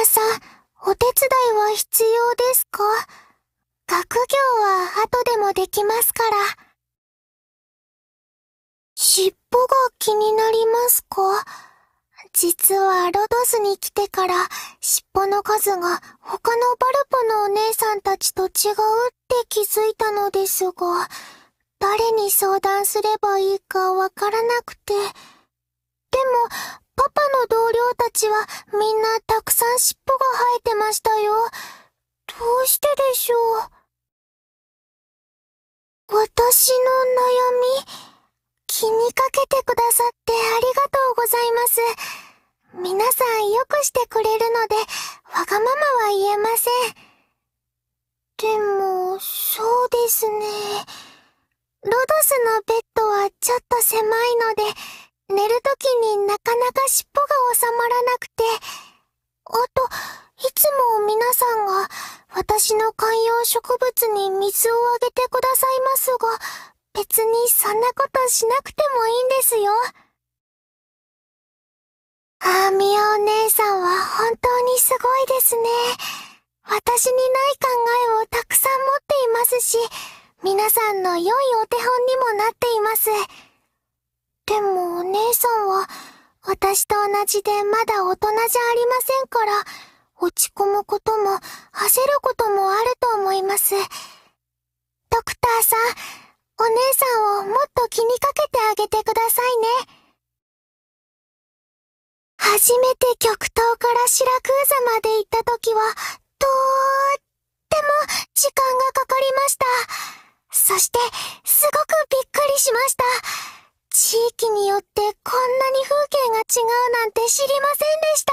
母さん、お手伝いは必要ですか学業は後でもできますから。尻尾が気になりますか実はロドスに来てから尻尾の数が他のバルポのお姉さんたちと違うって気づいたのですが、誰に相談すればいいかわからなくて。でも、パパのたちはみんなたくさん尻尾が生えてましたよ。どうしてでしょう。私の悩み、気にかけてくださってありがとうございます。皆さんよくしてくれるので、わがままは言えません。でも、そうですね。ロドスのベッドはちょっと狭いので、寝るときになかなか尻尾が収まらなくて、あと、いつも皆さんが私の観葉植物に水をあげてくださいますが、別にそんなことしなくてもいいんですよ。あーみやお姉さんは本当にすごいですね。私にない考えをたくさん持っていますし、皆さんの良いお手本にもなっています。でもお姉さんは、私と同じでまだ大人じゃありませんから、落ち込むことも、焦ることもあると思います。ドクターさん、お姉さんをもっと気にかけてあげてくださいね。初めて極東からシラクーズまで行った時は、とーっても時間がかかりました。そして、すごくびっくりしました。地域によってこんなに風景が違うなんて知りませんでした。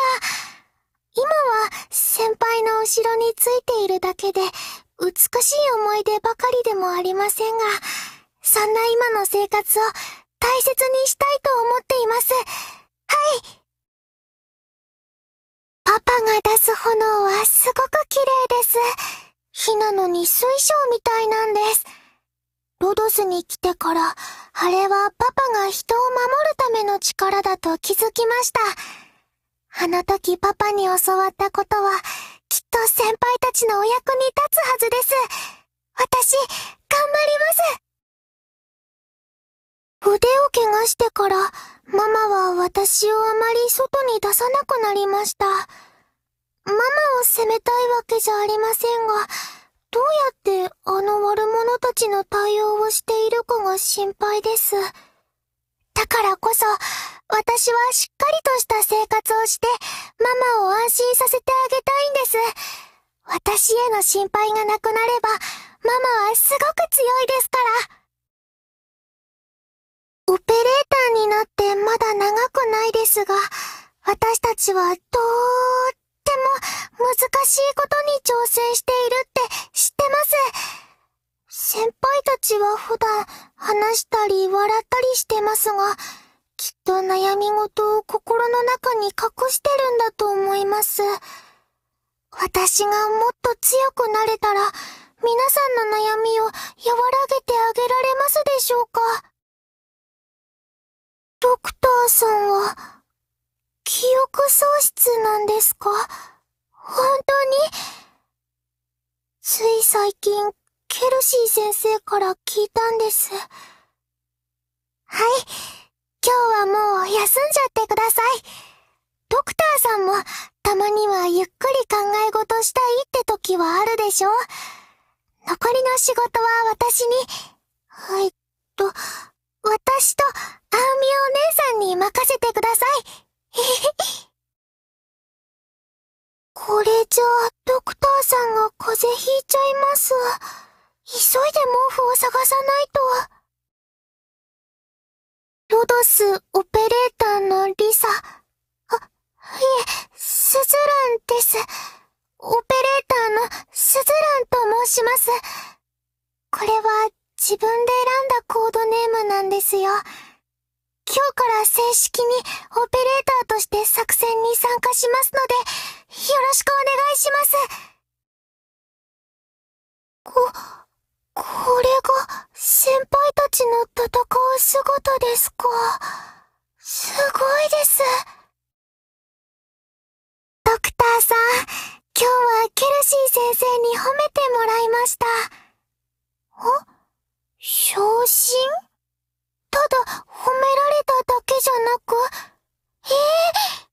今は先輩の後ろについているだけで美しい思い出ばかりでもありませんが、そんな今の生活を大切にしたいと思っています。はい。パパが出す炎はすごく綺麗です。火なのに水晶みたいなんです。ロドスに来てから、あれはパパが人を守るための力だと気づきました。あの時パパに教わったことは、きっと先輩たちのお役に立つはずです。私、頑張ります。腕を怪我してから、ママは私をあまり外に出さなくなりました。ママを責めたいわけじゃありませんが、どうやってあの悪者たちの対応をしているかが心配です。だからこそ、私はしっかりとした生活をして、ママを安心させてあげたいんです。私への心配がなくなれば、ママはすごく強いですから。オペレーターになってまだ長くないですが、私たちはとーっても難しいことに挑戦しているって先輩たちは普段話したり笑ったりしてますが、きっと悩み事を心の中に隠してるんだと思います。私がもっと強くなれたら、皆さんの悩みを和らげてあげられますでしょうかドクターさんは、記憶喪失なんですか本当につい最近しい先生から聞いたんです。はい。今日はもう休んじゃってください。ドクターさんもたまにはゆっくり考え事したいって時はあるでしょ残りの仕事は私に、はいと、私とあうみお姉さんに任せてください。これじゃあ、ドクターさんが風邪ひいちゃいます。急いで毛布を探さないと。ロドスオペレーターのリサ。あ、いえ、スズランです。オペレーターのスズランと申します。これは自分で選んだコードネームなんですよ。今日から正式にオペレーターとして作戦に参加しますので、よろしくお願いします。こ、これが先輩たちの戦う姿ですか。すごいです。ドクターさん、今日はケルシー先生に褒めてもらいました。あ昇進ただ褒められただけじゃなく、ええー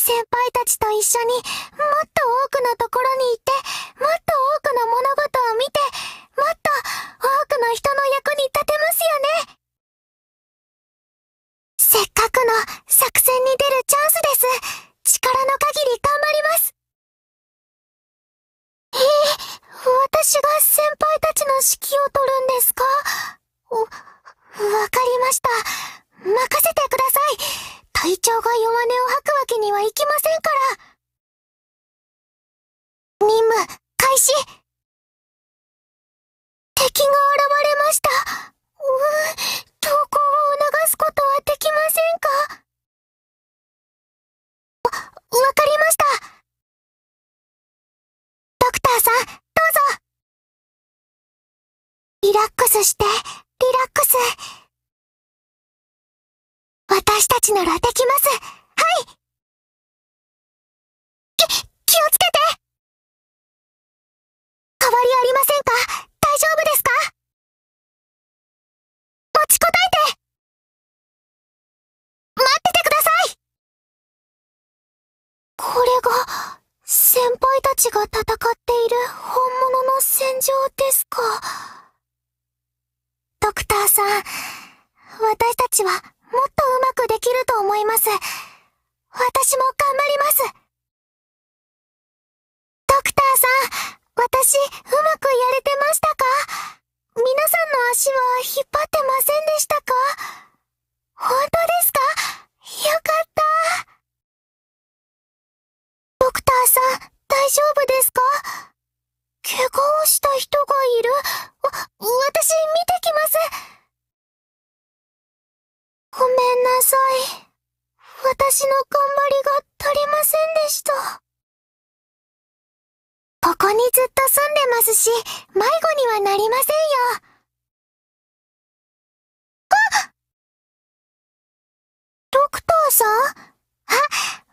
先輩たちと一緒にもっと多くのところに行ってもっと多くの物事を見てもっと多くの人の役に立てますよねせっかくの作戦に出るチャンスです力の限り頑張りますえー、私が先輩たちの指揮を取るんですかわかりました任せてください隊長が弱音を吐くわけにはいきませんから。任務、開始敵が現れました。うーん、投稿を促すことはできませんかわ、わかりました。ドクターさん、どうぞリラックスして、リラックス。私たちならできます。はいき、気をつけて変わりありませんか大丈夫ですか持ちこたえて待っててくださいこれが、先輩たちが戦っている本物の戦場ですか。ドクターさん、私たちはくできると思います。私も頑張ります。ドクターさん、私、うまくやれてましたか皆さんの足は引っ張ってませんでしたかさい。私の頑張りが足りませんでした。ここにずっと住んでますし、迷子にはなりませんよ。あドクターさんあ、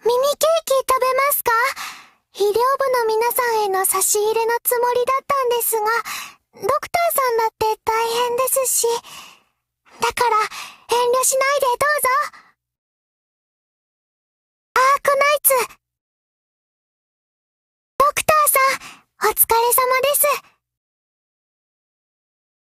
ミニケーキ食べますか医療部の皆さんへの差し入れのつもりだったんですが、ドクターさんだって大変ですし、だから遠慮しないでどうぞ